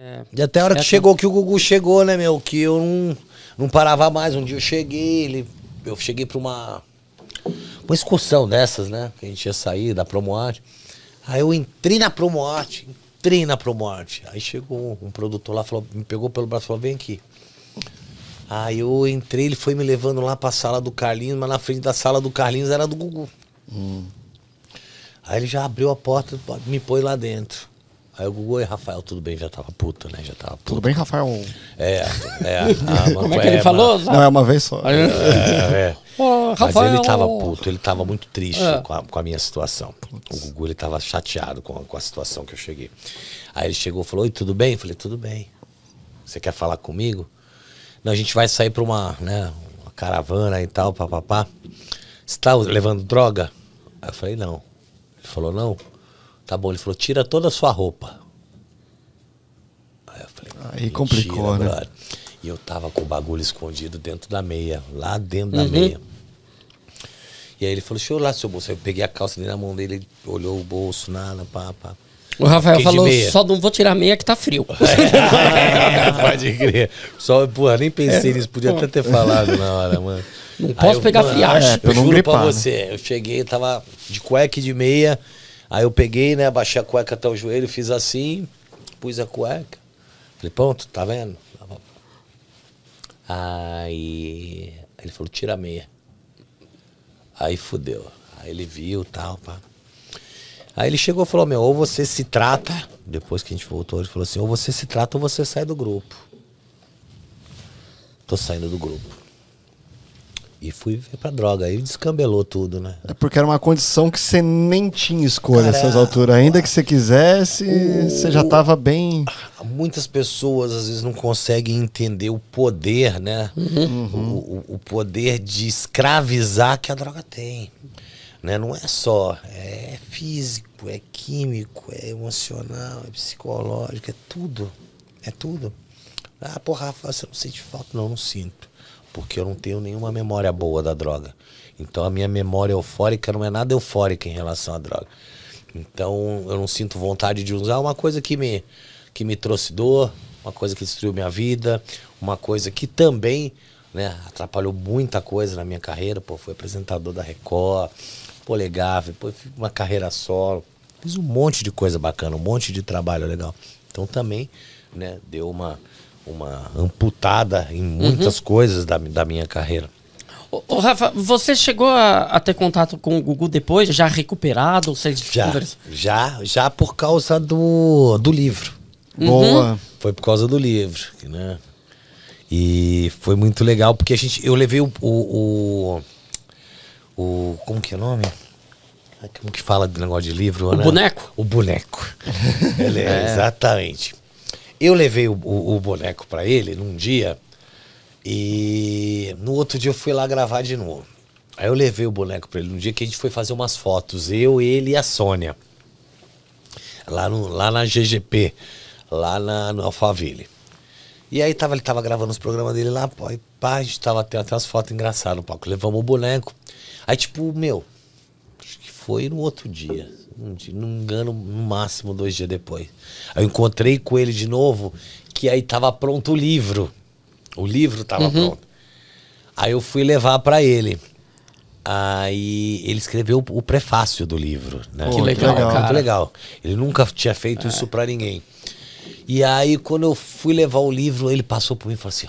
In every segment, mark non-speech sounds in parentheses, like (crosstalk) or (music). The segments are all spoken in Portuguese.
É, e até a hora é que chegou, que... que o Gugu chegou, né, meu? Que eu não, não parava mais. Um dia eu cheguei, ele, eu cheguei pra uma, uma excursão dessas, né? Que a gente ia sair da Promoarte. Aí eu entrei na Promoarte, entrei na Promoarte. Aí chegou um, um produtor lá, falou, me pegou pelo braço e falou, vem aqui. Aí eu entrei, ele foi me levando lá pra sala do Carlinhos, mas na frente da sala do Carlinhos era do Gugu. Hum. Aí ele já abriu a porta, me pôs lá dentro. Aí o Gugu e Rafael, tudo bem, já tava puto, né? Já tava puto. Tudo bem, Rafael? É, é. (laughs) Como é que ele é falou? Não, não é uma vez só. É, é. Oh, Mas ele tava puto, ele tava muito triste é. com, a, com, a, minha situação. Putz. O Gugu, ele tava chateado com, com a situação que eu cheguei. Aí ele chegou e falou, oi, tudo bem? Eu falei, tudo bem. Você quer falar comigo? Não, a gente vai sair pra uma, né, uma caravana e tal, papapá. Você tá levando droga? Aí eu falei, não. Ele falou, não. Tá bom, ele falou, tira toda a sua roupa. Aí eu falei, aí complicou, né? Brother. E eu tava com o bagulho escondido dentro da meia, lá dentro uhum. da meia. E aí ele falou, deixa eu olhar seu bolso. Aí eu peguei a calça ali na mão dele, ele olhou o bolso, nada, pá, pá. O Rafael falou, só não vou tirar meia que tá frio. (laughs) É, pode crer. Só, porra, nem pensei é, nisso, podia até ter falado na hora, mano. Não aí posso eu, pegar mano, friagem. Ah, é, eu, juro gripar, pra né? você, né? eu cheguei, tava de cueca e de meia, Aí eu peguei, né, baixei a cueca até o joelho, fiz assim, pus a cueca. Falei, pronto, tá vendo? Aí ele falou, tira a meia. Aí fudeu. Aí ele viu tal, pá. Aí ele chegou e falou, meu, ou você se trata, depois que a gente voltou, ele falou assim, ou você se trata ou você sai do grupo. Tô saindo do grupo. E fui pra droga, aí descambelou tudo, né? É porque era uma condição que você nem tinha escolha nessas alturas. Ainda que você quisesse, o, você já tava bem. Muitas pessoas às vezes não conseguem entender o poder, né? Uhum. O, o, o, poder de escravizar que a droga tem. Né? Não é só. É físico, é químico, é emocional, é psicológico, é tudo. É tudo. Ah, porra, Rafa, você não sente falta? Não, não sinto porque eu não tenho nenhuma memória boa da droga. Então a minha memória eufórica não é nada eufórica em relação à droga. Então eu não sinto vontade de usar uma coisa que me, que me trouxe dor, uma coisa que destruiu minha vida, uma coisa que também né, atrapalhou muita coisa na minha carreira. Pô, fui apresentador da Record, polegar, depois uma carreira solo. Fiz um monte de coisa bacana, um monte de trabalho legal. Então também né, deu uma uma amputada em muitas uhum. coisas da, da minha carreira. Ô, ô, Rafa, você chegou a, a, ter contato com o Gugu depois, já recuperado? Você já, já, já por causa do, do livro. Uhum. Boa. Foi por causa do livro, né? E foi muito legal, porque a gente, eu levei o, o, o, o como que é o nome? Como que fala do negócio de livro? Né? O né? boneco? O boneco. (laughs) é. Exatamente. Eu levei o, o, o boneco para ele num dia e no outro dia eu fui lá gravar de novo. Aí eu levei o boneco para ele num dia que a gente foi fazer umas fotos, eu, ele e a Sônia. Lá, no, lá na GGP, lá na, no Alphaville. E aí tava, ele tava gravando os programas dele lá, pô, e pá, a gente tava tendo até umas fotos engraçadas no palco. Levamos o boneco. Aí, tipo, meu, acho que foi no outro dia não engano, no máximo dois dias depois. Aí eu encontrei com ele de novo, que aí tava pronto o livro. O livro tava uhum. pronto. Aí eu fui levar para ele. Aí ele escreveu o prefácio do livro, né? Que legal, legal cara. Muito legal. Ele nunca tinha feito é. isso para ninguém. E aí quando eu fui levar o livro, ele passou por mim e falou assim: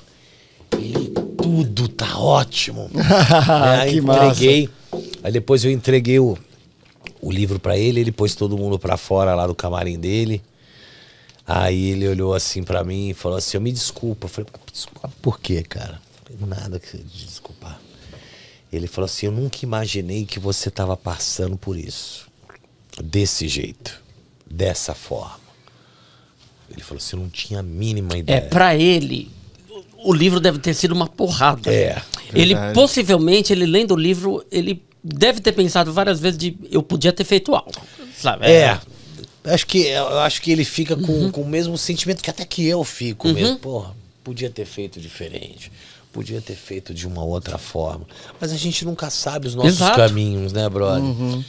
"Ele tudo tá ótimo". (laughs) Né? aí que entreguei. Massa. Aí depois eu entreguei o o livro para ele, ele pôs todo mundo para fora lá do camarim dele. Aí ele olhou assim para mim e falou assim: "Eu me desculpa". Eu falei: "Desculpa por quê, cara? Nada que desculpar". Ele falou assim: "Eu nunca imaginei que você tava passando por isso. Desse jeito, dessa forma". Ele falou assim: "Eu não tinha a mínima é, ideia". É para ele o livro deve ter sido uma porrada. É. Verdade. Ele possivelmente, ele lendo o livro, ele deve ter pensado várias vezes de eu podia ter feito algo. Sabe? É. é. Acho que, eu acho que ele fica com, uhum. com o mesmo sentimento que até que eu fico uhum. mesmo. Porra, podia ter feito diferente. Podia ter feito de uma outra forma. Mas a gente nunca sabe os nossos Exato. caminhos, né, brother? Uhum.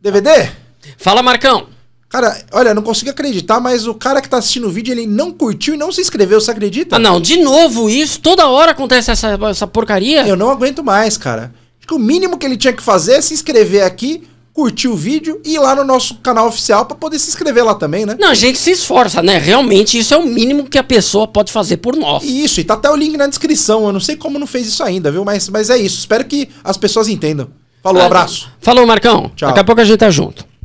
DVD? Fala, Marcão! Cara, olha, não consigo acreditar, mas o cara que tá assistindo o vídeo, ele não curtiu e não se inscreveu, você acredita? Ah, não, de novo isso, toda hora acontece essa, essa porcaria. Eu não aguento mais, cara que o mínimo que ele tinha que fazer é se inscrever aqui, curtir o vídeo e ir lá no nosso canal oficial para poder se inscrever lá também, né? Não, a gente se esforça, né? Realmente isso é o mínimo que a pessoa pode fazer por nós. Isso, e tá até o link na descrição. Eu não sei como não fez isso ainda, viu? Mas, mas é isso. Espero que as pessoas entendam. Falou, ah, abraço. Falou, Marcão. Tchau. Daqui a pouco a gente tá junto.